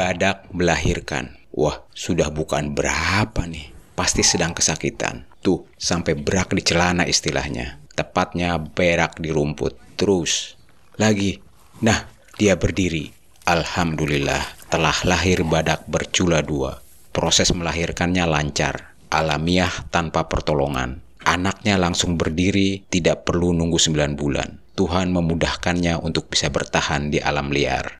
Badak melahirkan. Wah, sudah bukan berapa nih. Pasti sedang kesakitan. Tuh, sampai berak di celana istilahnya. Tepatnya berak di rumput. Terus, lagi. Nah, dia berdiri. Alhamdulillah, telah lahir badak bercula dua. Proses melahirkannya lancar, alamiah tanpa pertolongan. Anaknya langsung berdiri, tidak perlu nunggu 9 bulan. Tuhan memudahkannya untuk bisa bertahan di alam liar.